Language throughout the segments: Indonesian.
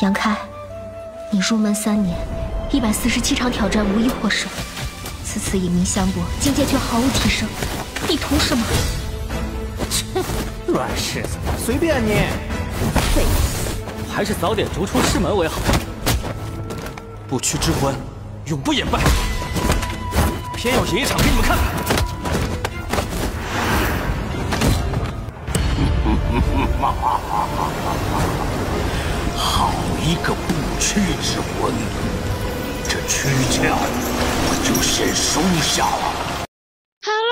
杨开，你入门三年，一百四十七场挑战无一获胜，此次以命相搏，境界却毫无提升，你图什么？乱世子，随便你。废物，还是早点逐出师门为好。不屈之魂，永不言败，偏要赢一场给你们看看。好。Halo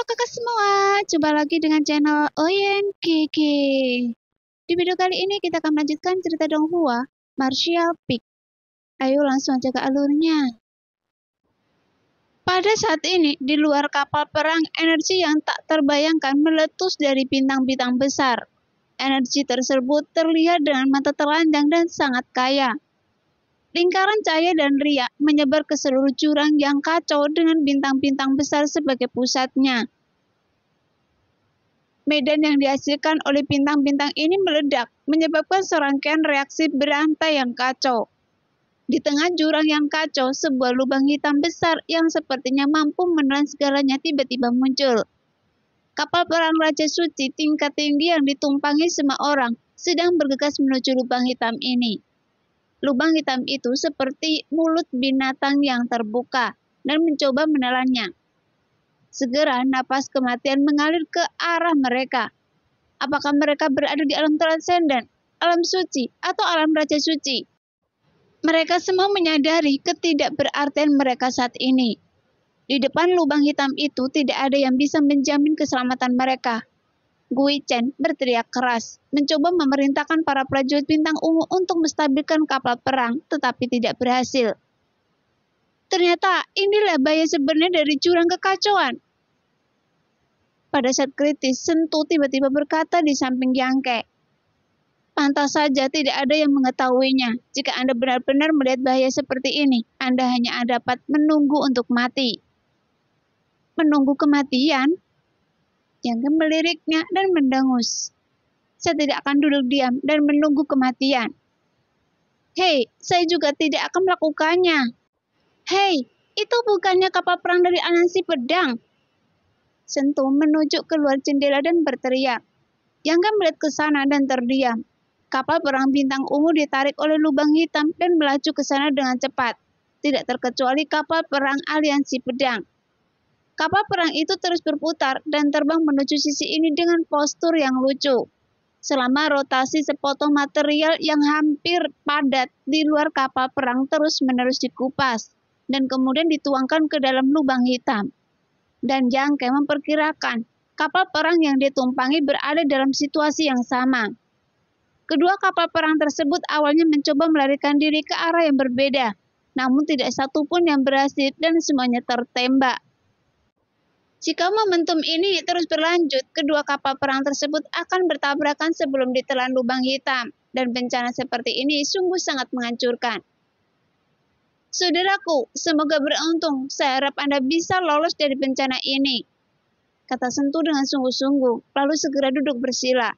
kakak semua, coba lagi dengan channel Oyen Kiki. Di video kali ini kita akan melanjutkan cerita Donghua, Martial Peak. Ayo langsung aja ke alurnya. Pada saat ini, di luar kapal perang, energi yang tak terbayangkan meletus dari bintang-bintang besar. Energi tersebut terlihat dengan mata telanjang dan sangat kaya. Lingkaran cahaya dan riak menyebar ke seluruh jurang yang kacau dengan bintang-bintang besar sebagai pusatnya. Medan yang dihasilkan oleh bintang-bintang ini meledak, menyebabkan serangkaian reaksi berantai yang kacau. Di tengah jurang yang kacau, sebuah lubang hitam besar yang sepertinya mampu menelan segalanya tiba-tiba muncul. Kapal perang Raja Suci tingkat tinggi yang ditumpangi semua orang sedang bergegas menuju lubang hitam ini. Lubang hitam itu seperti mulut binatang yang terbuka dan mencoba menelannya. Segera napas kematian mengalir ke arah mereka. Apakah mereka berada di alam transenden, alam suci, atau alam raja suci? Mereka semua menyadari ketidakberartian mereka saat ini di depan lubang hitam itu tidak ada yang bisa menjamin keselamatan mereka. Gui Chen berteriak keras, mencoba memerintahkan para prajurit bintang ungu untuk menstabilkan kapal perang, tetapi tidak berhasil. Ternyata inilah bahaya sebenarnya dari curang kekacauan. Pada saat kritis, Sentu tiba-tiba berkata di samping Ke, Pantas saja tidak ada yang mengetahuinya. Jika Anda benar-benar melihat bahaya seperti ini, Anda hanya dapat menunggu untuk mati menunggu kematian, jangan meliriknya dan mendengus. Saya tidak akan duduk diam dan menunggu kematian. Hei, saya juga tidak akan melakukannya. Hei, itu bukannya kapal perang dari Anansi Pedang. Sentuh menunjuk keluar jendela dan berteriak. Yangga melihat ke sana dan terdiam. Kapal perang bintang ungu ditarik oleh lubang hitam dan melaju ke sana dengan cepat. Tidak terkecuali kapal perang aliansi pedang. Kapal perang itu terus berputar dan terbang menuju sisi ini dengan postur yang lucu. Selama rotasi sepotong material yang hampir padat di luar kapal perang terus-menerus dikupas dan kemudian dituangkan ke dalam lubang hitam. Dan Jangke memperkirakan kapal perang yang ditumpangi berada dalam situasi yang sama. Kedua kapal perang tersebut awalnya mencoba melarikan diri ke arah yang berbeda, namun tidak satu pun yang berhasil dan semuanya tertembak. Jika momentum ini terus berlanjut, kedua kapal perang tersebut akan bertabrakan sebelum ditelan lubang hitam, dan bencana seperti ini sungguh sangat menghancurkan. Saudaraku, semoga beruntung. Saya harap Anda bisa lolos dari bencana ini. Kata sentuh dengan sungguh-sungguh, lalu segera duduk bersila.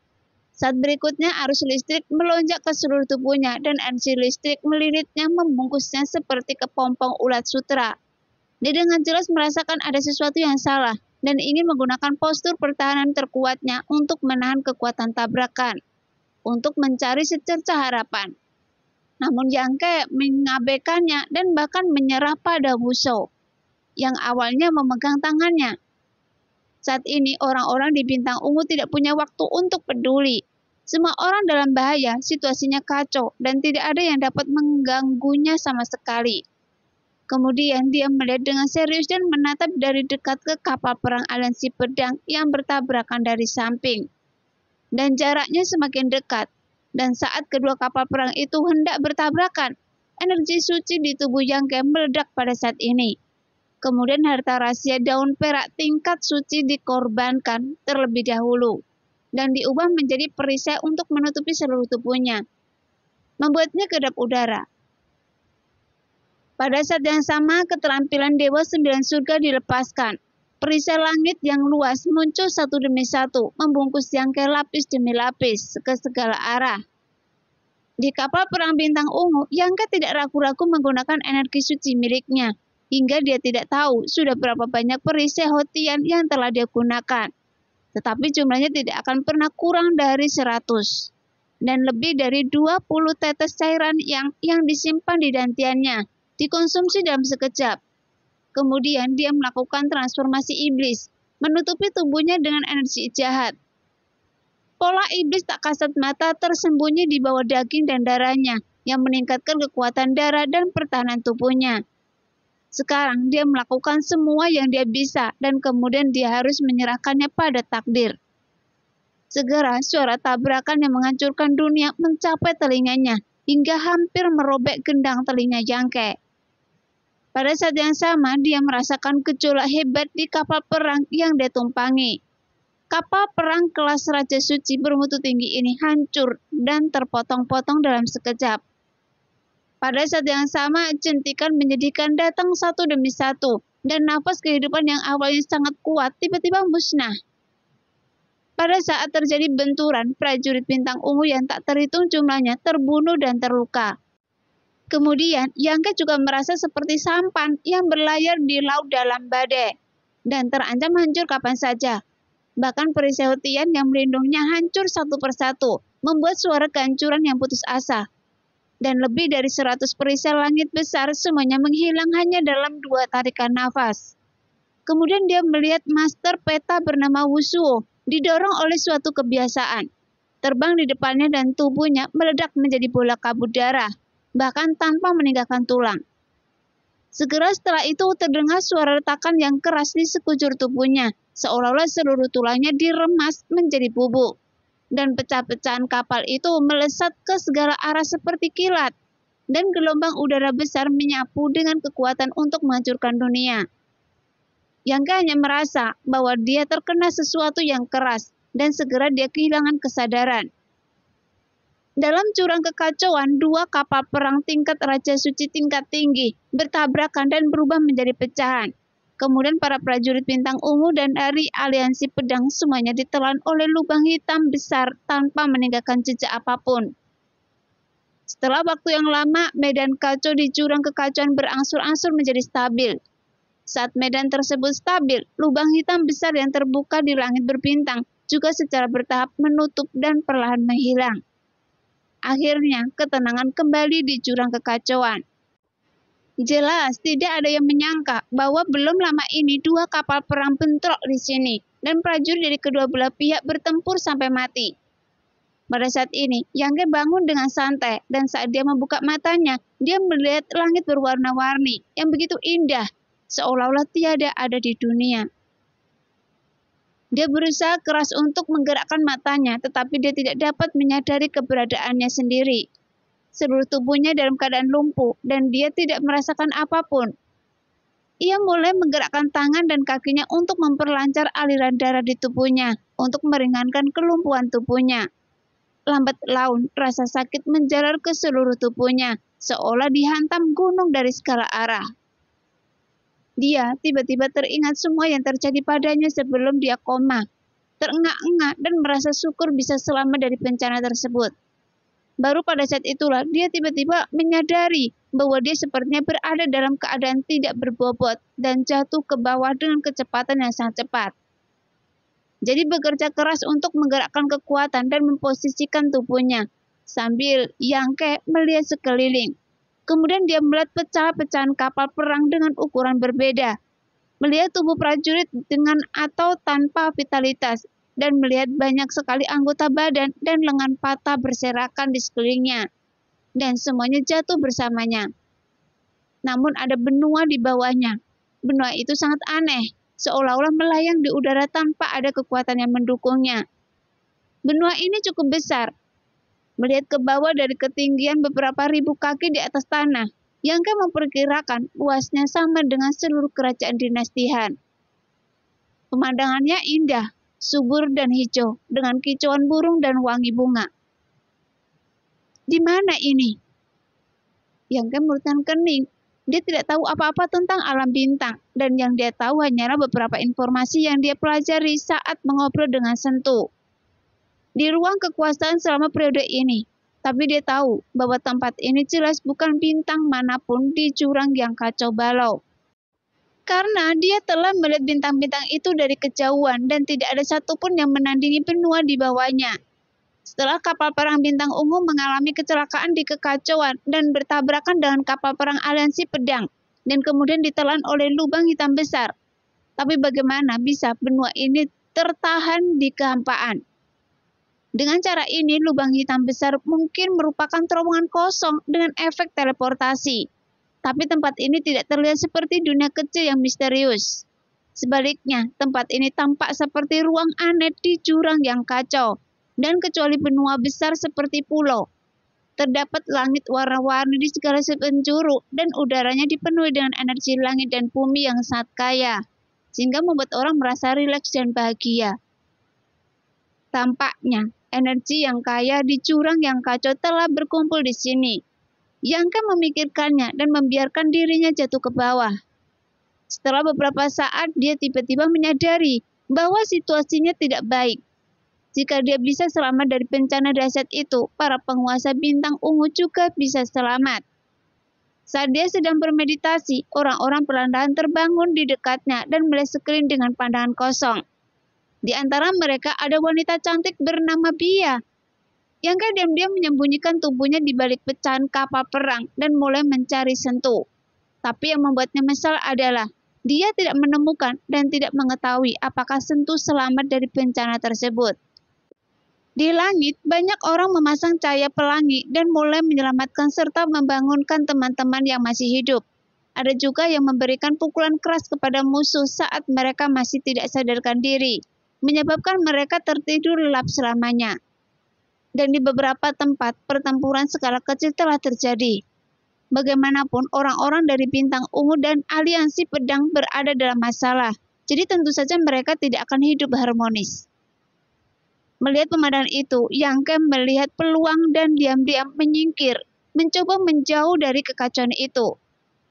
Saat berikutnya arus listrik melonjak ke seluruh tubuhnya dan arus listrik melilitnya membungkusnya seperti kepompong ulat sutra. Dia dengan jelas merasakan ada sesuatu yang salah dan ingin menggunakan postur pertahanan terkuatnya untuk menahan kekuatan tabrakan, untuk mencari secerca harapan. Namun Yangke mengabaikannya dan bahkan menyerah pada Wuso yang awalnya memegang tangannya. Saat ini orang-orang di bintang ungu tidak punya waktu untuk peduli. Semua orang dalam bahaya, situasinya kacau, dan tidak ada yang dapat mengganggunya sama sekali. Kemudian dia melihat dengan serius dan menatap dari dekat ke kapal perang aliansi pedang yang bertabrakan dari samping. Dan jaraknya semakin dekat. Dan saat kedua kapal perang itu hendak bertabrakan, energi suci di tubuh Yang Yangke meledak pada saat ini. Kemudian harta rahasia daun perak tingkat suci dikorbankan terlebih dahulu dan diubah menjadi perisai untuk menutupi seluruh tubuhnya. Membuatnya kedap udara, pada saat yang sama, keterampilan dewa sembilan surga dilepaskan. Perisai langit yang luas muncul satu demi satu, membungkus yang ke lapis demi lapis ke segala arah. Di kapal perang bintang ungu, Yangka tidak ragu-ragu menggunakan energi suci miliknya, hingga dia tidak tahu sudah berapa banyak perisai hotian yang telah dia gunakan. Tetapi jumlahnya tidak akan pernah kurang dari 100 dan lebih dari 20 tetes cairan yang yang disimpan di dantiannya dikonsumsi dalam sekejap. Kemudian dia melakukan transformasi iblis, menutupi tubuhnya dengan energi jahat. Pola iblis tak kasat mata tersembunyi di bawah daging dan darahnya, yang meningkatkan kekuatan darah dan pertahanan tubuhnya. Sekarang dia melakukan semua yang dia bisa dan kemudian dia harus menyerahkannya pada takdir. Segera suara tabrakan yang menghancurkan dunia mencapai telinganya hingga hampir merobek gendang telinga jangkek. Pada saat yang sama, dia merasakan kecolak hebat di kapal perang yang ditumpangi. Kapal perang kelas Raja Suci bermutu tinggi ini hancur dan terpotong-potong dalam sekejap. Pada saat yang sama, jentikan menyedihkan datang satu demi satu, dan nafas kehidupan yang awalnya sangat kuat tiba-tiba musnah. Pada saat terjadi benturan, prajurit bintang ungu yang tak terhitung jumlahnya terbunuh dan terluka. Kemudian Yangke juga merasa seperti sampan yang berlayar di laut dalam badai dan terancam hancur kapan saja. Bahkan perisai Tian yang melindungnya hancur satu persatu, membuat suara kehancuran yang putus asa. Dan lebih dari seratus perisai langit besar semuanya menghilang hanya dalam dua tarikan nafas. Kemudian dia melihat master peta bernama Wusuo didorong oleh suatu kebiasaan. Terbang di depannya dan tubuhnya meledak menjadi bola kabut darah bahkan tanpa meninggalkan tulang. Segera setelah itu terdengar suara retakan yang keras di sekujur tubuhnya, seolah-olah seluruh tulangnya diremas menjadi bubuk. Dan pecah-pecahan kapal itu melesat ke segala arah seperti kilat. Dan gelombang udara besar menyapu dengan kekuatan untuk menghancurkan dunia. Yang hanya merasa bahwa dia terkena sesuatu yang keras dan segera dia kehilangan kesadaran. Dalam curang kekacauan, dua kapal perang tingkat Raja Suci tingkat tinggi bertabrakan dan berubah menjadi pecahan. Kemudian para prajurit bintang ungu dan dari aliansi pedang semuanya ditelan oleh lubang hitam besar tanpa meninggalkan jejak apapun. Setelah waktu yang lama, medan kacau di curang kekacauan berangsur-angsur menjadi stabil. Saat medan tersebut stabil, lubang hitam besar yang terbuka di langit berbintang juga secara bertahap menutup dan perlahan menghilang. Akhirnya, ketenangan kembali di jurang kekacauan. Jelas, tidak ada yang menyangka bahwa belum lama ini dua kapal perang bentrok di sini dan prajurit dari kedua belah pihak bertempur sampai mati. Pada saat ini, Yangge bangun dengan santai dan saat dia membuka matanya, dia melihat langit berwarna-warni yang begitu indah, seolah-olah tiada ada di dunia. Dia berusaha keras untuk menggerakkan matanya, tetapi dia tidak dapat menyadari keberadaannya sendiri. Seluruh tubuhnya dalam keadaan lumpuh, dan dia tidak merasakan apapun. Ia mulai menggerakkan tangan dan kakinya untuk memperlancar aliran darah di tubuhnya, untuk meringankan kelumpuhan tubuhnya. Lambat laun, rasa sakit menjalar ke seluruh tubuhnya, seolah dihantam gunung dari segala arah. Dia tiba-tiba teringat semua yang terjadi padanya sebelum dia koma, terengah-engah dan merasa syukur bisa selamat dari bencana tersebut. Baru pada saat itulah dia tiba-tiba menyadari bahwa dia sepertinya berada dalam keadaan tidak berbobot dan jatuh ke bawah dengan kecepatan yang sangat cepat. Jadi bekerja keras untuk menggerakkan kekuatan dan memposisikan tubuhnya sambil Yangke melihat sekeliling. Kemudian dia melihat pecah pecahan kapal perang dengan ukuran berbeda, melihat tubuh prajurit dengan atau tanpa vitalitas, dan melihat banyak sekali anggota badan dan lengan patah berserakan di sekelilingnya, dan semuanya jatuh bersamanya. Namun ada benua di bawahnya. Benua itu sangat aneh, seolah-olah melayang di udara tanpa ada kekuatan yang mendukungnya. Benua ini cukup besar, melihat ke bawah dari ketinggian beberapa ribu kaki di atas tanah, yang Yangka memperkirakan luasnya sama dengan seluruh kerajaan dinasti Han. Pemandangannya indah, subur dan hijau, dengan kicauan burung dan wangi bunga. Di mana ini? Yangka merutan kening. Dia tidak tahu apa-apa tentang alam bintang, dan yang dia tahu hanyalah beberapa informasi yang dia pelajari saat mengobrol dengan sentuh di ruang kekuasaan selama periode ini. Tapi dia tahu bahwa tempat ini jelas bukan bintang manapun di jurang yang kacau balau. Karena dia telah melihat bintang-bintang itu dari kejauhan dan tidak ada satupun yang menandingi benua di bawahnya. Setelah kapal perang bintang ungu mengalami kecelakaan di kekacauan dan bertabrakan dengan kapal perang aliansi pedang dan kemudian ditelan oleh lubang hitam besar. Tapi bagaimana bisa benua ini tertahan di kehampaan? Dengan cara ini, lubang hitam besar mungkin merupakan terowongan kosong dengan efek teleportasi. Tapi tempat ini tidak terlihat seperti dunia kecil yang misterius. Sebaliknya, tempat ini tampak seperti ruang aneh di jurang yang kacau, dan kecuali benua besar seperti pulau. Terdapat langit warna-warni di segala penjuru dan udaranya dipenuhi dengan energi langit dan bumi yang sangat kaya, sehingga membuat orang merasa rileks dan bahagia. Tampaknya, energi yang kaya di jurang yang kacau telah berkumpul di sini. Yangka memikirkannya dan membiarkan dirinya jatuh ke bawah. Setelah beberapa saat, dia tiba-tiba menyadari bahwa situasinya tidak baik. Jika dia bisa selamat dari bencana dahsyat itu, para penguasa bintang ungu juga bisa selamat. Saat dia sedang bermeditasi, orang-orang perlahan-lahan terbangun di dekatnya dan mulai sekeliling dengan pandangan kosong. Di antara mereka ada wanita cantik bernama Bia, yang diam-diam menyembunyikan tubuhnya di balik pecahan kapal perang dan mulai mencari sentuh. Tapi yang membuatnya mesal adalah dia tidak menemukan dan tidak mengetahui apakah sentuh selamat dari bencana tersebut. Di langit, banyak orang memasang cahaya pelangi dan mulai menyelamatkan serta membangunkan teman-teman yang masih hidup. Ada juga yang memberikan pukulan keras kepada musuh saat mereka masih tidak sadarkan diri menyebabkan mereka tertidur lelap selamanya. Dan di beberapa tempat, pertempuran skala kecil telah terjadi. Bagaimanapun, orang-orang dari bintang ungu dan aliansi pedang berada dalam masalah. Jadi tentu saja mereka tidak akan hidup harmonis. Melihat pemandangan itu, Yang Kem melihat peluang dan diam-diam menyingkir, mencoba menjauh dari kekacauan itu.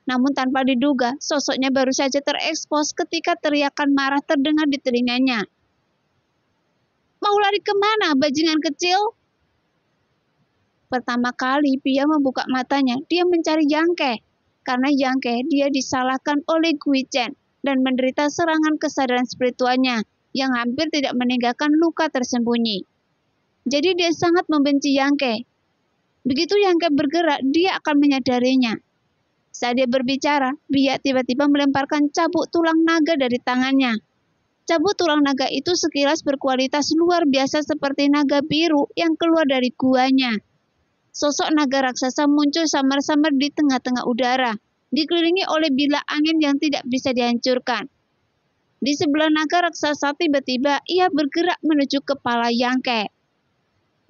Namun tanpa diduga, sosoknya baru saja terekspos ketika teriakan marah terdengar di telinganya lari kemana, bajingan kecil? Pertama kali Pia membuka matanya, dia mencari Yangke. Karena Yangke, dia disalahkan oleh Gui Chen dan menderita serangan kesadaran spiritualnya yang hampir tidak meninggalkan luka tersembunyi. Jadi dia sangat membenci Yangke. Begitu Yangke bergerak, dia akan menyadarinya. Saat dia berbicara, Bia tiba-tiba melemparkan cabuk tulang naga dari tangannya. Cabut tulang naga itu sekilas berkualitas luar biasa seperti naga biru yang keluar dari guanya. Sosok naga raksasa muncul samar-samar di tengah-tengah udara, dikelilingi oleh bila angin yang tidak bisa dihancurkan. Di sebelah naga raksasa tiba-tiba ia bergerak menuju kepala Yangke.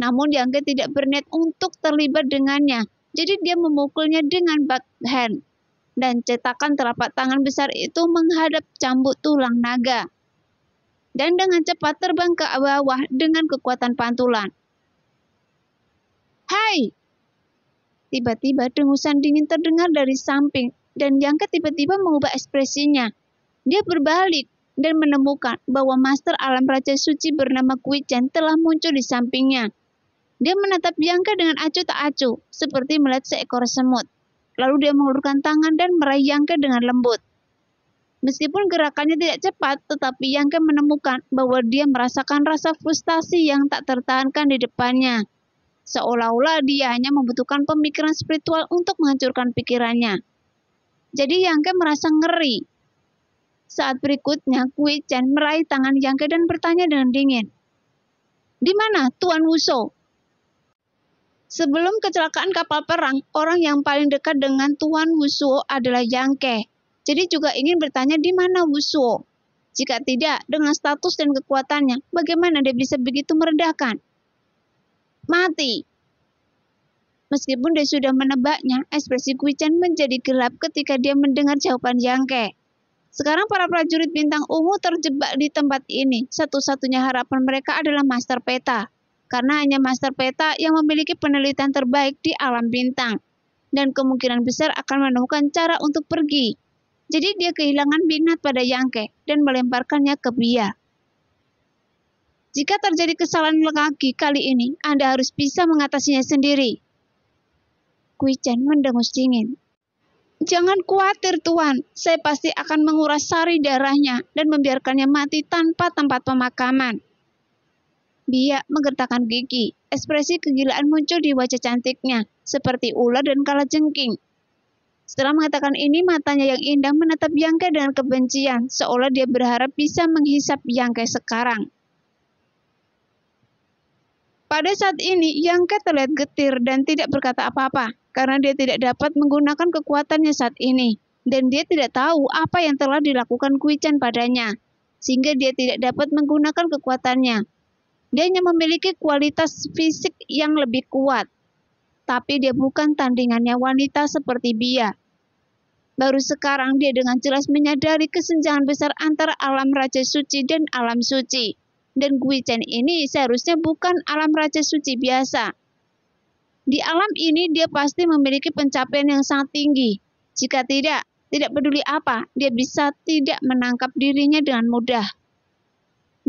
Namun Yangke tidak berniat untuk terlibat dengannya, jadi dia memukulnya dengan backhand. Dan cetakan telapak tangan besar itu menghadap cambuk tulang naga dan dengan cepat terbang ke bawah dengan kekuatan pantulan. Hai! Tiba-tiba dengusan dingin terdengar dari samping dan yang tiba-tiba mengubah ekspresinya. Dia berbalik dan menemukan bahwa Master Alam Raja Suci bernama Kui Chen telah muncul di sampingnya. Dia menatap Yangka dengan acuh tak acuh, seperti melihat seekor semut. Lalu dia mengulurkan tangan dan meraih Yangka dengan lembut. Meskipun gerakannya tidak cepat, tetapi Yangke menemukan bahwa dia merasakan rasa frustasi yang tak tertahankan di depannya. Seolah-olah dia hanya membutuhkan pemikiran spiritual untuk menghancurkan pikirannya. Jadi Yangke merasa ngeri. Saat berikutnya, Kui Chen meraih tangan Yangke dan bertanya dengan dingin. Di mana Tuan Wuso? Sebelum kecelakaan kapal perang, orang yang paling dekat dengan Tuan Wuso adalah Yangke. Jadi juga ingin bertanya di mana wushu. Jika tidak, dengan status dan kekuatannya, bagaimana dia bisa begitu merendahkan? Mati. Meskipun dia sudah menebaknya, ekspresi kucian menjadi gelap ketika dia mendengar jawaban yang ke. Sekarang para prajurit bintang ungu terjebak di tempat ini. Satu-satunya harapan mereka adalah Master Peta. Karena hanya Master Peta yang memiliki penelitian terbaik di alam bintang. Dan kemungkinan besar akan menemukan cara untuk pergi. Jadi dia kehilangan minat pada Yangke dan melemparkannya ke Bia. Jika terjadi kesalahan lagi kali ini, Anda harus bisa mengatasinya sendiri. Kui Chen mendengus dingin. Jangan khawatir Tuan, saya pasti akan menguras sari darahnya dan membiarkannya mati tanpa tempat pemakaman. Bia menggertakkan gigi, ekspresi kegilaan muncul di wajah cantiknya, seperti ular dan kalajengking. Setelah mengatakan ini, matanya yang indah menatap Yangke dengan kebencian, seolah dia berharap bisa menghisap Yangke sekarang. Pada saat ini, Yangke terlihat getir dan tidak berkata apa-apa, karena dia tidak dapat menggunakan kekuatannya saat ini, dan dia tidak tahu apa yang telah dilakukan Kuichan padanya, sehingga dia tidak dapat menggunakan kekuatannya. Dia hanya memiliki kualitas fisik yang lebih kuat, tapi dia bukan tandingannya wanita seperti Bia. Baru sekarang dia dengan jelas menyadari kesenjangan besar antara alam raja suci dan alam suci. Dan Gui Chen ini seharusnya bukan alam raja suci biasa. Di alam ini dia pasti memiliki pencapaian yang sangat tinggi. Jika tidak, tidak peduli apa, dia bisa tidak menangkap dirinya dengan mudah.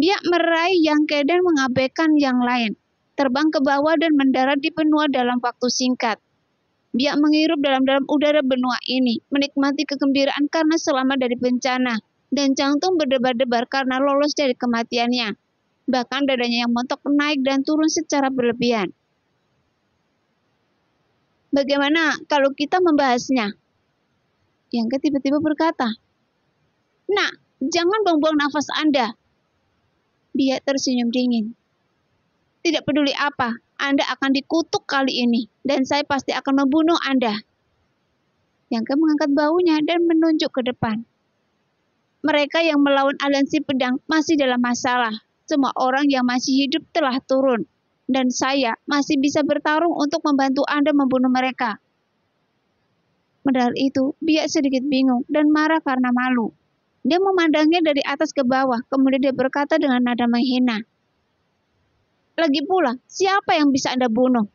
Dia meraih yang ke dan mengabaikan yang lain terbang ke bawah dan mendarat di benua dalam waktu singkat. Biak menghirup dalam-dalam udara benua ini, menikmati kegembiraan karena selamat dari bencana, dan jantung berdebar-debar karena lolos dari kematiannya. Bahkan dadanya yang montok naik dan turun secara berlebihan. Bagaimana kalau kita membahasnya? Yang tiba-tiba berkata, "Nak, jangan buang-buang nafas Anda. Biak tersenyum dingin. Tidak peduli apa, Anda akan dikutuk kali ini, dan saya pasti akan membunuh Anda. Yang mengangkat baunya dan menunjuk ke depan. Mereka yang melawan aliansi pedang masih dalam masalah. Semua orang yang masih hidup telah turun, dan saya masih bisa bertarung untuk membantu Anda membunuh mereka. Padahal itu, Biak sedikit bingung dan marah karena malu. Dia memandangnya dari atas ke bawah, kemudian dia berkata dengan nada menghina, lagi pula, siapa yang bisa Anda bunuh?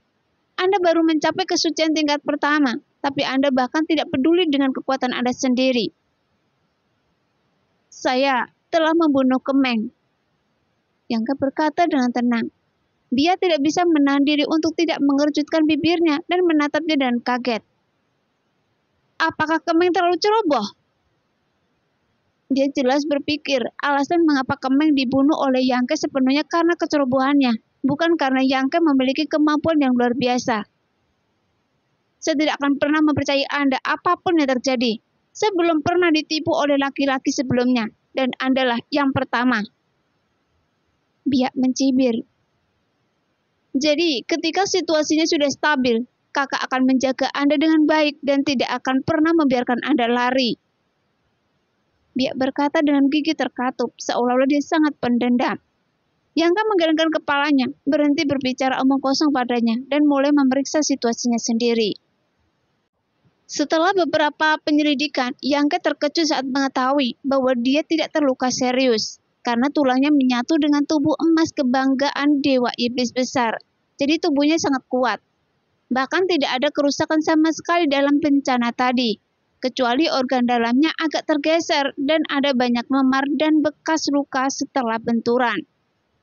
Anda baru mencapai kesucian tingkat pertama, tapi Anda bahkan tidak peduli dengan kekuatan Anda sendiri. Saya telah membunuh Kemeng. Yang berkata dengan tenang. Dia tidak bisa menahan diri untuk tidak mengerjutkan bibirnya dan menatapnya dengan kaget. Apakah Kemeng terlalu ceroboh? Dia jelas berpikir alasan mengapa Kemeng dibunuh oleh Yangke sepenuhnya karena kecerobohannya bukan karena Yang memiliki kemampuan yang luar biasa. Saya tidak akan pernah mempercayai Anda apapun yang terjadi. Saya belum pernah ditipu oleh laki-laki sebelumnya, dan Andalah yang pertama. Biak mencibir. Jadi, ketika situasinya sudah stabil, kakak akan menjaga Anda dengan baik dan tidak akan pernah membiarkan Anda lari. Biak berkata dengan gigi terkatup, seolah-olah dia sangat pendendam. Yangka menggelengkan kepalanya, berhenti berbicara omong kosong padanya, dan mulai memeriksa situasinya sendiri. Setelah beberapa penyelidikan, Yangka terkejut saat mengetahui bahwa dia tidak terluka serius karena tulangnya menyatu dengan tubuh emas kebanggaan dewa iblis besar. Jadi tubuhnya sangat kuat. Bahkan tidak ada kerusakan sama sekali dalam bencana tadi, kecuali organ dalamnya agak tergeser dan ada banyak memar dan bekas luka setelah benturan.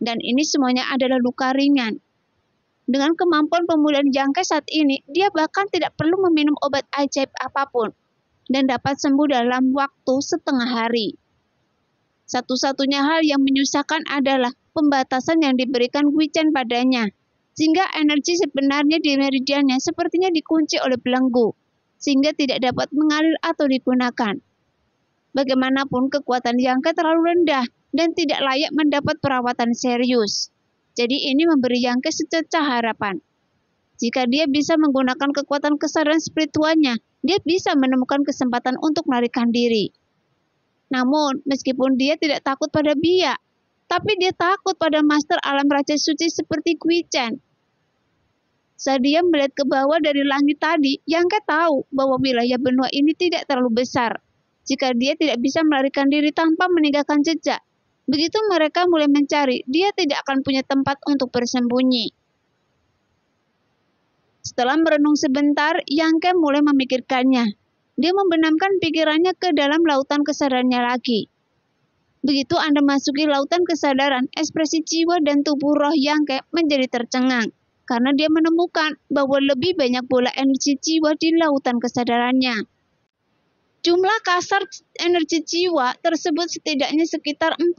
Dan ini semuanya adalah luka ringan. Dengan kemampuan pemulihan jangka saat ini, dia bahkan tidak perlu meminum obat ajaib apapun dan dapat sembuh dalam waktu setengah hari. Satu-satunya hal yang menyusahkan adalah pembatasan yang diberikan Wichen padanya, sehingga energi sebenarnya di meridiannya sepertinya dikunci oleh belenggu, sehingga tidak dapat mengalir atau digunakan. Bagaimanapun kekuatan jangka terlalu rendah dan tidak layak mendapat perawatan serius. Jadi ini memberi yang secerca harapan. Jika dia bisa menggunakan kekuatan kesadaran spiritualnya, dia bisa menemukan kesempatan untuk melarikan diri. Namun, meskipun dia tidak takut pada biak, tapi dia takut pada master alam raja suci seperti Chen. Saat dia melihat ke bawah dari langit tadi, yang Yangka tahu bahwa wilayah benua ini tidak terlalu besar. Jika dia tidak bisa melarikan diri tanpa meninggalkan jejak, Begitu mereka mulai mencari, dia tidak akan punya tempat untuk bersembunyi. Setelah merenung sebentar, Yangke mulai memikirkannya. Dia membenamkan pikirannya ke dalam lautan kesadarannya lagi. Begitu Anda masuki lautan kesadaran, ekspresi jiwa dan tubuh roh Yangke menjadi tercengang karena dia menemukan bahwa lebih banyak bola energi jiwa di lautan kesadarannya. Jumlah kasar energi jiwa tersebut setidaknya sekitar 40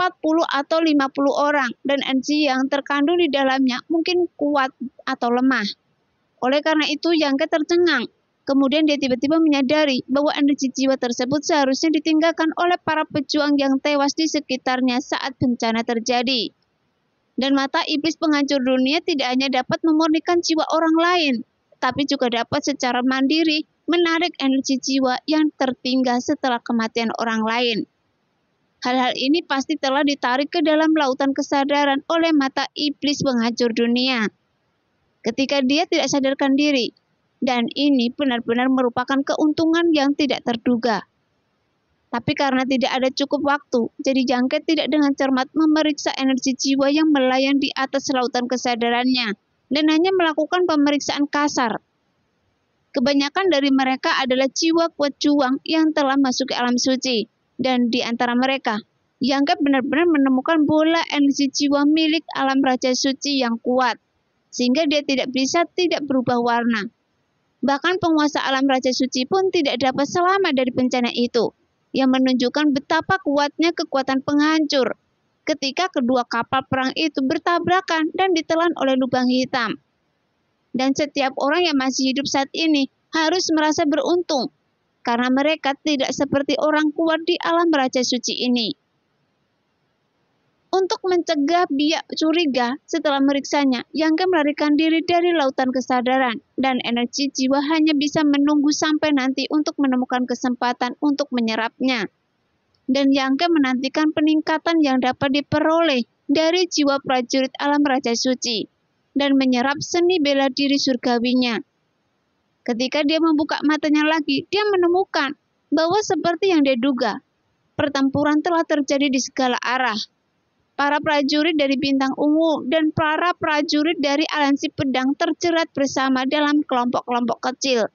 atau 50 orang dan energi yang terkandung di dalamnya mungkin kuat atau lemah. Oleh karena itu yang tercengang. Kemudian dia tiba-tiba menyadari bahwa energi jiwa tersebut seharusnya ditinggalkan oleh para pejuang yang tewas di sekitarnya saat bencana terjadi. Dan mata iblis penghancur dunia tidak hanya dapat memurnikan jiwa orang lain, tapi juga dapat secara mandiri menarik energi jiwa yang tertinggal setelah kematian orang lain. Hal-hal ini pasti telah ditarik ke dalam lautan kesadaran oleh mata iblis penghancur dunia. Ketika dia tidak sadarkan diri, dan ini benar-benar merupakan keuntungan yang tidak terduga. Tapi karena tidak ada cukup waktu, jadi jangket tidak dengan cermat memeriksa energi jiwa yang melayang di atas lautan kesadarannya, dan hanya melakukan pemeriksaan kasar Kebanyakan dari mereka adalah jiwa pejuang yang telah masuk ke alam suci, dan di antara mereka yang benar-benar menemukan bola energi jiwa milik alam raja suci yang kuat, sehingga dia tidak bisa tidak berubah warna. Bahkan penguasa alam raja suci pun tidak dapat selamat dari bencana itu, yang menunjukkan betapa kuatnya kekuatan penghancur ketika kedua kapal perang itu bertabrakan dan ditelan oleh lubang hitam. Dan setiap orang yang masih hidup saat ini harus merasa beruntung karena mereka tidak seperti orang kuat di alam raja suci ini. Untuk mencegah biak curiga setelah meriksanya, Yangke melarikan diri dari lautan kesadaran dan energi jiwa hanya bisa menunggu sampai nanti untuk menemukan kesempatan untuk menyerapnya. Dan Yangke menantikan peningkatan yang dapat diperoleh dari jiwa prajurit alam Raja Suci dan menyerap seni bela diri surgawinya. Ketika dia membuka matanya lagi, dia menemukan bahwa seperti yang dia duga, pertempuran telah terjadi di segala arah. Para prajurit dari Bintang Ungu dan para prajurit dari Aliansi Pedang terjerat bersama dalam kelompok-kelompok kecil.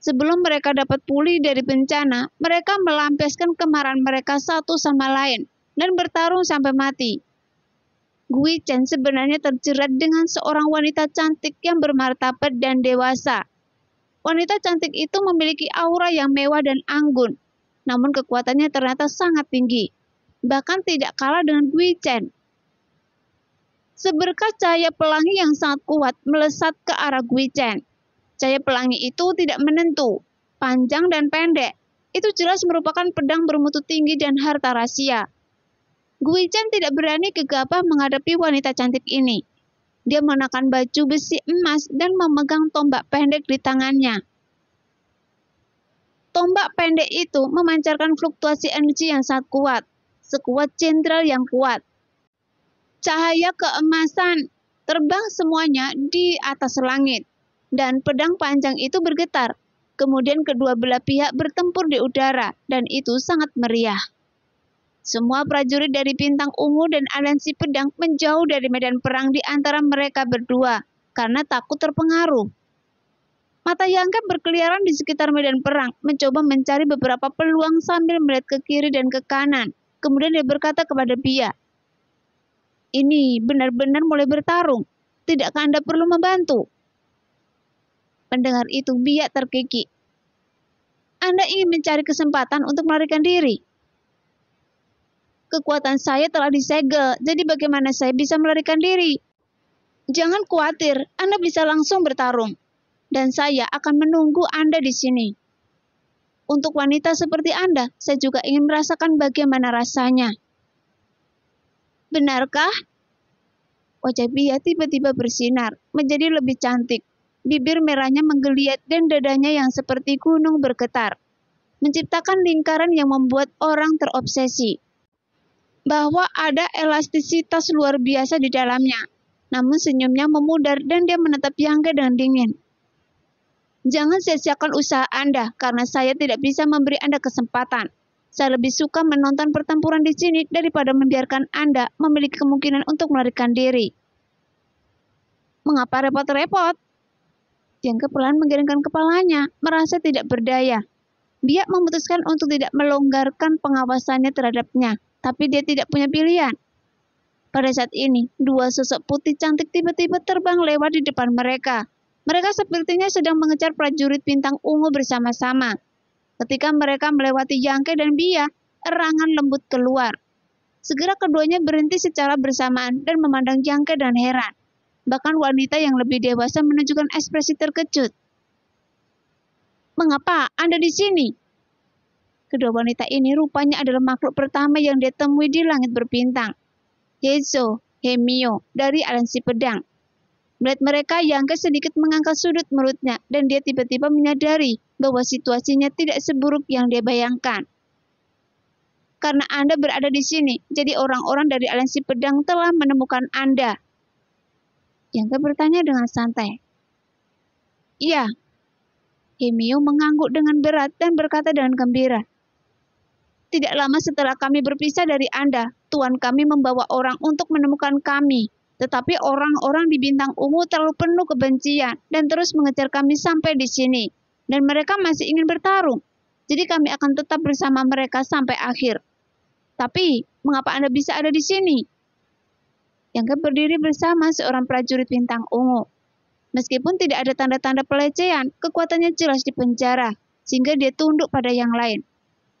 Sebelum mereka dapat pulih dari bencana, mereka melampiaskan kemarahan mereka satu sama lain dan bertarung sampai mati. Gui Chen sebenarnya terjerat dengan seorang wanita cantik yang bermartabat dan dewasa. Wanita cantik itu memiliki aura yang mewah dan anggun, namun kekuatannya ternyata sangat tinggi, bahkan tidak kalah dengan Gui Chen. Seberkas cahaya pelangi yang sangat kuat melesat ke arah Gui Chen. Cahaya pelangi itu tidak menentu, panjang dan pendek. Itu jelas merupakan pedang bermutu tinggi dan harta rahasia Guichan tidak berani gegabah menghadapi wanita cantik ini. Dia mengenakan baju besi emas dan memegang tombak pendek di tangannya. Tombak pendek itu memancarkan fluktuasi energi yang sangat kuat, sekuat jenderal yang kuat. Cahaya keemasan terbang semuanya di atas langit, dan pedang panjang itu bergetar. Kemudian kedua belah pihak bertempur di udara, dan itu sangat meriah. Semua prajurit dari Bintang Ungu dan aliansi Pedang menjauh dari medan perang di antara mereka berdua karena takut terpengaruh. Mata Yangka berkeliaran di sekitar medan perang, mencoba mencari beberapa peluang sambil melihat ke kiri dan ke kanan. Kemudian dia berkata kepada Bia, Ini benar-benar mulai bertarung. Tidakkah Anda perlu membantu? Pendengar itu Bia terkikik. Anda ingin mencari kesempatan untuk melarikan diri. Kekuatan saya telah disegel, jadi bagaimana saya bisa melarikan diri? Jangan khawatir, Anda bisa langsung bertarung. Dan saya akan menunggu Anda di sini. Untuk wanita seperti Anda, saya juga ingin merasakan bagaimana rasanya. Benarkah? Wajah Bia tiba-tiba bersinar, menjadi lebih cantik. Bibir merahnya menggeliat dan dadanya yang seperti gunung bergetar menciptakan lingkaran yang membuat orang terobsesi bahwa ada elastisitas luar biasa di dalamnya. Namun senyumnya memudar dan dia menatap Yangga dengan dingin. Jangan sia-siakan usaha Anda karena saya tidak bisa memberi Anda kesempatan. Saya lebih suka menonton pertempuran di sini daripada membiarkan Anda memiliki kemungkinan untuk melarikan diri. Mengapa repot-repot? Jangka pelan menggelengkan kepalanya, merasa tidak berdaya dia memutuskan untuk tidak melonggarkan pengawasannya terhadapnya, tapi dia tidak punya pilihan. Pada saat ini, dua sosok putih cantik tiba-tiba terbang lewat di depan mereka. Mereka sepertinya sedang mengejar prajurit bintang ungu bersama-sama. Ketika mereka melewati Yangke dan Bia, erangan lembut keluar. Segera keduanya berhenti secara bersamaan dan memandang Yangke dan heran. Bahkan wanita yang lebih dewasa menunjukkan ekspresi terkejut. Mengapa Anda di sini? Kedua wanita ini rupanya adalah makhluk pertama yang dia temui di langit berbintang. Yezo, Hemio, dari aliansi pedang. Melihat mereka, yang sedikit mengangkat sudut mulutnya dan dia tiba-tiba menyadari bahwa situasinya tidak seburuk yang dia bayangkan. Karena Anda berada di sini, jadi orang-orang dari aliansi pedang telah menemukan Anda. Yang bertanya dengan santai. Iya, Imiu mengangguk dengan berat dan berkata dengan gembira, Tidak lama setelah kami berpisah dari Anda, tuan kami membawa orang untuk menemukan kami. Tetapi orang-orang di bintang ungu terlalu penuh kebencian dan terus mengejar kami sampai di sini. Dan mereka masih ingin bertarung. Jadi kami akan tetap bersama mereka sampai akhir. Tapi, mengapa Anda bisa ada di sini? Yang berdiri bersama seorang prajurit bintang ungu. Meskipun tidak ada tanda-tanda pelecehan, kekuatannya jelas dipenjara, sehingga dia tunduk pada yang lain.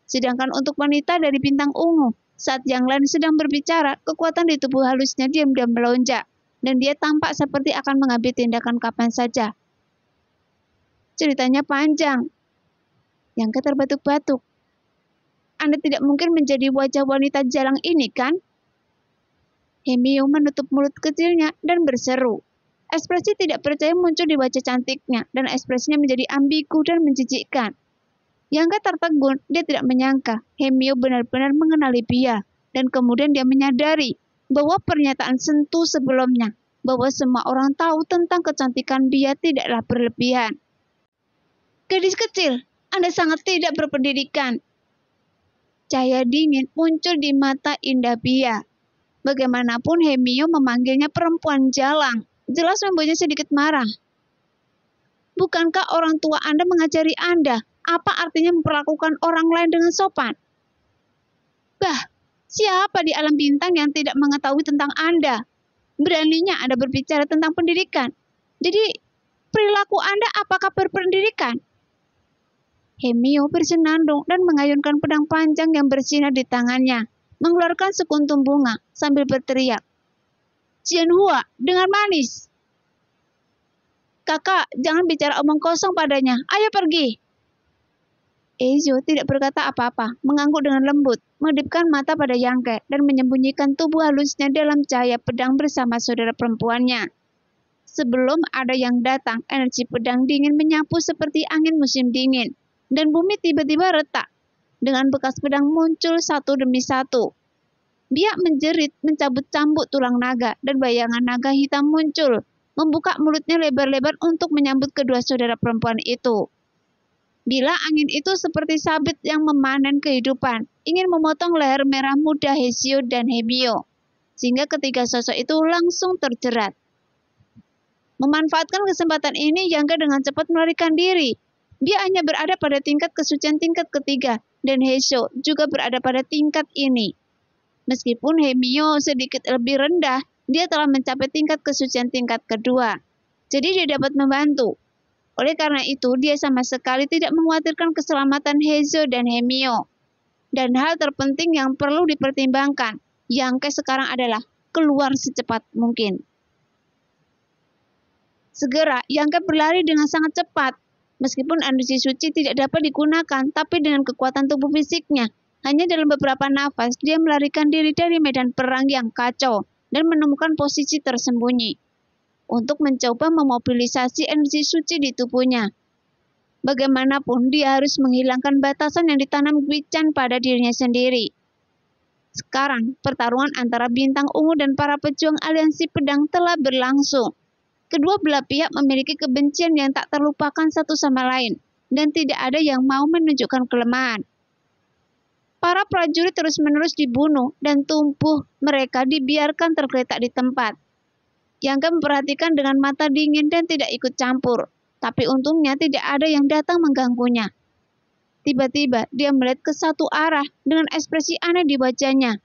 Sedangkan untuk wanita dari bintang ungu, saat yang lain sedang berbicara, kekuatan di tubuh halusnya diam-diam melonjak, dan dia tampak seperti akan mengambil tindakan kapan saja. Ceritanya panjang, yang keterbatuk-batuk. Anda tidak mungkin menjadi wajah wanita jalang ini, kan? Hemio menutup mulut kecilnya dan berseru. Ekspresi tidak percaya muncul di wajah cantiknya dan ekspresinya menjadi ambigu dan menjijikkan. Yangga tertegun, dia tidak menyangka Hemio benar-benar mengenali Bia dan kemudian dia menyadari bahwa pernyataan sentuh sebelumnya bahwa semua orang tahu tentang kecantikan Bia tidaklah berlebihan. Gadis kecil, Anda sangat tidak berpendidikan. Cahaya dingin muncul di mata indah Bia. Bagaimanapun Hemio memanggilnya perempuan jalang jelas membuatnya sedikit marah. Bukankah orang tua Anda mengajari Anda apa artinya memperlakukan orang lain dengan sopan? Bah, siapa di alam bintang yang tidak mengetahui tentang Anda? Beraninya Anda berbicara tentang pendidikan. Jadi, perilaku Anda apakah berpendidikan? Hemio bersenandung dan mengayunkan pedang panjang yang bersinar di tangannya, mengeluarkan sekuntum bunga sambil berteriak, Jianhua dengan manis. Kakak, jangan bicara omong kosong padanya. Ayo pergi. Ezio tidak berkata apa-apa, mengangguk dengan lembut, mengedipkan mata pada Yangke, dan menyembunyikan tubuh halusnya dalam cahaya pedang bersama saudara perempuannya. Sebelum ada yang datang, energi pedang dingin menyapu seperti angin musim dingin, dan bumi tiba-tiba retak. Dengan bekas pedang muncul satu demi satu, dia menjerit, mencabut-cambut tulang naga, dan bayangan naga hitam muncul, membuka mulutnya lebar-lebar untuk menyambut kedua saudara perempuan itu. Bila angin itu seperti sabit yang memanen kehidupan, ingin memotong leher merah muda Hesio dan Hebio, sehingga ketiga sosok itu langsung terjerat. Memanfaatkan kesempatan ini, Yangga dengan cepat melarikan diri. Dia hanya berada pada tingkat kesucian tingkat ketiga, dan Hesio juga berada pada tingkat ini. Meskipun Hemio sedikit lebih rendah, dia telah mencapai tingkat kesucian tingkat kedua. Jadi dia dapat membantu. Oleh karena itu, dia sama sekali tidak mengkhawatirkan keselamatan Hezo dan Hemio. Dan hal terpenting yang perlu dipertimbangkan, yang ke sekarang adalah keluar secepat mungkin. Segera, Yangke berlari dengan sangat cepat. Meskipun energi suci tidak dapat digunakan, tapi dengan kekuatan tubuh fisiknya, hanya dalam beberapa nafas, dia melarikan diri dari medan perang yang kacau dan menemukan posisi tersembunyi untuk mencoba memobilisasi energi suci di tubuhnya. Bagaimanapun, dia harus menghilangkan batasan yang ditanam Gwican pada dirinya sendiri. Sekarang, pertarungan antara bintang ungu dan para pejuang aliansi pedang telah berlangsung. Kedua belah pihak memiliki kebencian yang tak terlupakan satu sama lain, dan tidak ada yang mau menunjukkan kelemahan. Para prajurit terus-menerus dibunuh dan tumpuh mereka dibiarkan tergeletak di tempat. Yangga memperhatikan dengan mata dingin dan tidak ikut campur, tapi untungnya tidak ada yang datang mengganggunya. Tiba-tiba dia melihat ke satu arah dengan ekspresi aneh di wajahnya.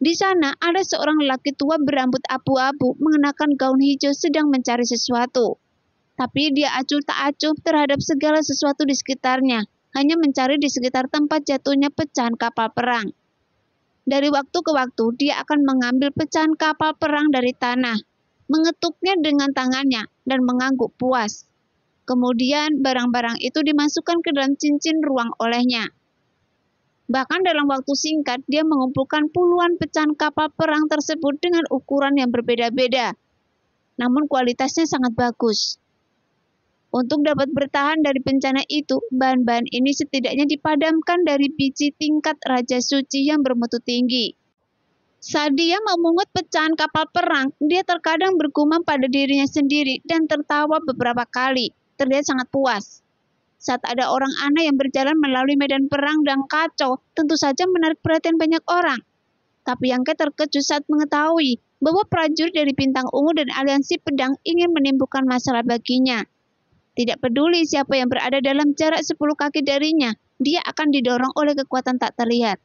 Di sana ada seorang lelaki tua berambut abu-abu mengenakan gaun hijau sedang mencari sesuatu. Tapi dia acuh tak acuh terhadap segala sesuatu di sekitarnya, hanya mencari di sekitar tempat jatuhnya pecahan kapal perang. Dari waktu ke waktu, dia akan mengambil pecahan kapal perang dari tanah, mengetuknya dengan tangannya, dan mengangguk puas. Kemudian, barang-barang itu dimasukkan ke dalam cincin ruang olehnya. Bahkan dalam waktu singkat, dia mengumpulkan puluhan pecahan kapal perang tersebut dengan ukuran yang berbeda-beda. Namun kualitasnya sangat bagus. Untuk dapat bertahan dari bencana itu, bahan-bahan ini setidaknya dipadamkan dari biji tingkat Raja Suci yang bermutu tinggi. Saat dia memungut pecahan kapal perang, dia terkadang bergumam pada dirinya sendiri dan tertawa beberapa kali. Terlihat sangat puas. Saat ada orang aneh yang berjalan melalui medan perang dan kacau, tentu saja menarik perhatian banyak orang. Tapi yang terkejut saat mengetahui bahwa prajurit dari Bintang Ungu dan Aliansi Pedang ingin menimbulkan masalah baginya. Tidak peduli siapa yang berada dalam jarak 10 kaki darinya, dia akan didorong oleh kekuatan tak terlihat.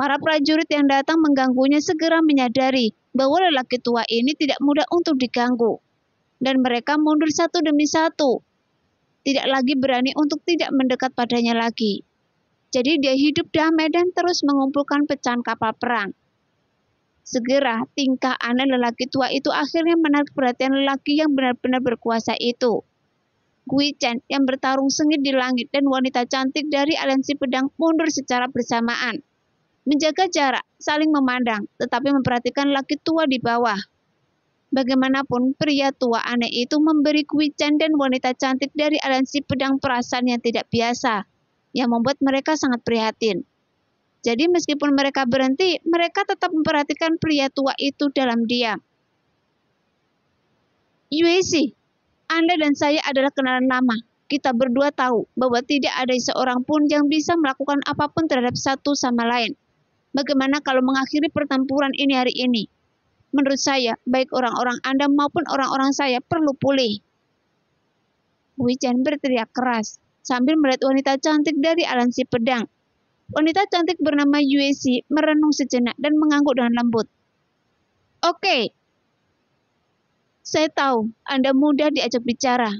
Para prajurit yang datang mengganggunya segera menyadari bahwa lelaki tua ini tidak mudah untuk diganggu. Dan mereka mundur satu demi satu. Tidak lagi berani untuk tidak mendekat padanya lagi. Jadi dia hidup damai dan terus mengumpulkan pecahan kapal perang. Segera tingkah aneh lelaki tua itu akhirnya menarik perhatian lelaki yang benar-benar berkuasa itu. Gui Chen yang bertarung sengit di langit dan wanita cantik dari aliansi pedang mundur secara bersamaan. Menjaga jarak, saling memandang, tetapi memperhatikan laki tua di bawah. Bagaimanapun, pria tua aneh itu memberi Gui Chen dan wanita cantik dari aliansi pedang perasaan yang tidak biasa, yang membuat mereka sangat prihatin. Jadi meskipun mereka berhenti, mereka tetap memperhatikan pria tua itu dalam diam. Yuesi, anda dan saya adalah kenalan lama. Kita berdua tahu bahwa tidak ada seorang pun yang bisa melakukan apapun terhadap satu sama lain. Bagaimana kalau mengakhiri pertempuran ini hari ini? Menurut saya, baik orang-orang Anda maupun orang-orang saya perlu pulih. Wei Chen berteriak keras sambil melihat wanita cantik dari alansi pedang. Wanita cantik bernama Yue Yuesi merenung sejenak dan mengangguk dengan lembut. Oke, okay, saya tahu Anda mudah diajak bicara.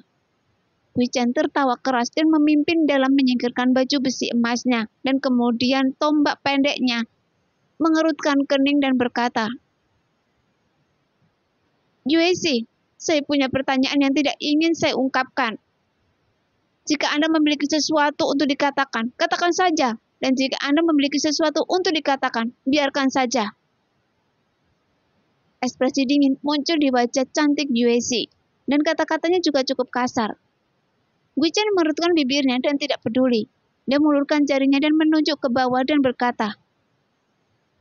Wichen tertawa keras dan memimpin dalam menyingkirkan baju besi emasnya dan kemudian tombak pendeknya mengerutkan kening dan berkata, Yuezi, saya punya pertanyaan yang tidak ingin saya ungkapkan. Jika Anda memiliki sesuatu untuk dikatakan, katakan saja. Dan jika Anda memiliki sesuatu untuk dikatakan, biarkan saja ekspresi dingin muncul di wajah cantik Yuezi, dan kata-katanya juga cukup kasar. Guichen merutkan bibirnya dan tidak peduli. Dia mengulurkan jarinya dan menunjuk ke bawah dan berkata,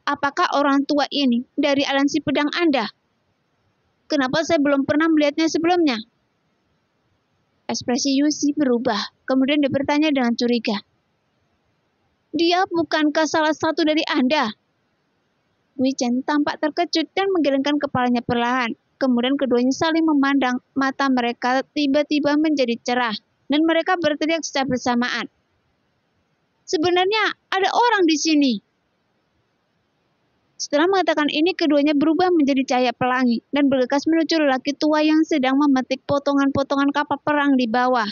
Apakah orang tua ini dari aliansi pedang Anda? Kenapa saya belum pernah melihatnya sebelumnya? Ekspresi Yusi berubah, kemudian dia bertanya dengan curiga. Dia bukankah salah satu dari Anda? Wijen tampak terkejut dan menggelengkan kepalanya perlahan. Kemudian keduanya saling memandang, mata mereka tiba-tiba menjadi cerah, dan mereka berteriak secara bersamaan. Sebenarnya ada orang di sini. Setelah mengatakan ini, keduanya berubah menjadi cahaya pelangi dan bergegas menuju lelaki tua yang sedang memetik potongan-potongan kapal perang di bawah.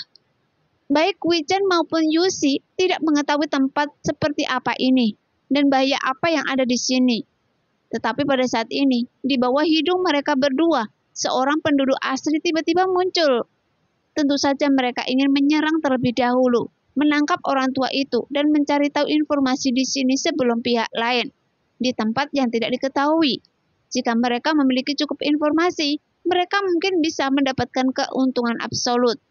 Baik Wijen maupun Yusi tidak mengetahui tempat seperti apa ini dan bahaya apa yang ada di sini. Tetapi pada saat ini, di bawah hidung mereka berdua, seorang penduduk asli tiba-tiba muncul. Tentu saja mereka ingin menyerang terlebih dahulu, menangkap orang tua itu dan mencari tahu informasi di sini sebelum pihak lain, di tempat yang tidak diketahui. Jika mereka memiliki cukup informasi, mereka mungkin bisa mendapatkan keuntungan absolut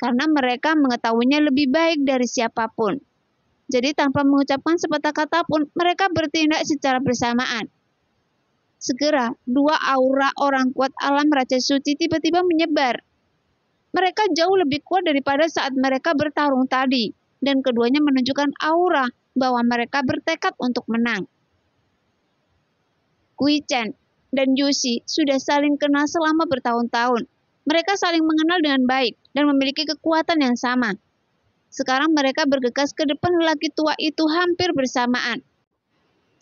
karena mereka mengetahuinya lebih baik dari siapapun. Jadi tanpa mengucapkan sepatah kata pun mereka bertindak secara bersamaan segera dua aura orang kuat alam Raja Suci tiba-tiba menyebar. Mereka jauh lebih kuat daripada saat mereka bertarung tadi, dan keduanya menunjukkan aura bahwa mereka bertekad untuk menang. Kui Chen dan Yusi sudah saling kenal selama bertahun-tahun. Mereka saling mengenal dengan baik dan memiliki kekuatan yang sama. Sekarang mereka bergegas ke depan lelaki tua itu hampir bersamaan.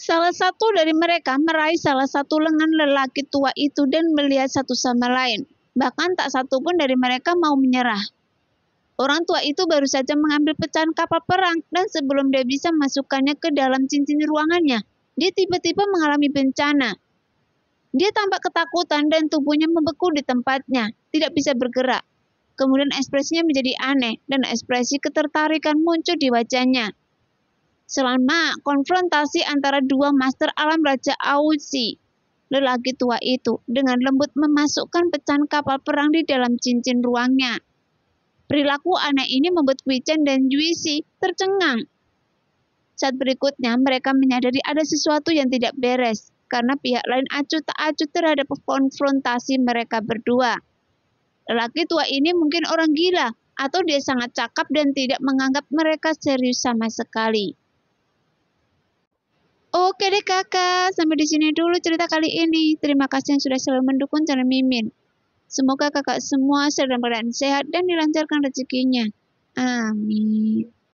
Salah satu dari mereka meraih salah satu lengan lelaki tua itu dan melihat satu sama lain. Bahkan tak satu pun dari mereka mau menyerah. Orang tua itu baru saja mengambil pecahan kapal perang dan sebelum dia bisa masukkannya ke dalam cincin ruangannya, dia tiba-tiba mengalami bencana. Dia tampak ketakutan dan tubuhnya membeku di tempatnya, tidak bisa bergerak. Kemudian ekspresinya menjadi aneh dan ekspresi ketertarikan muncul di wajahnya. Selama konfrontasi antara dua master alam Raja Ausi, lelaki tua itu dengan lembut memasukkan pecahan kapal perang di dalam cincin ruangnya. Perilaku aneh ini membuat Wichen dan Juisi tercengang. Saat berikutnya mereka menyadari ada sesuatu yang tidak beres karena pihak lain acuh tak acuh terhadap konfrontasi mereka berdua. Lelaki tua ini mungkin orang gila atau dia sangat cakap dan tidak menganggap mereka serius sama sekali. Oke deh kakak, sampai di sini dulu cerita kali ini. Terima kasih yang sudah selalu mendukung channel Mimin. Semoga kakak semua sedang keadaan sehat dan dilancarkan rezekinya. Amin.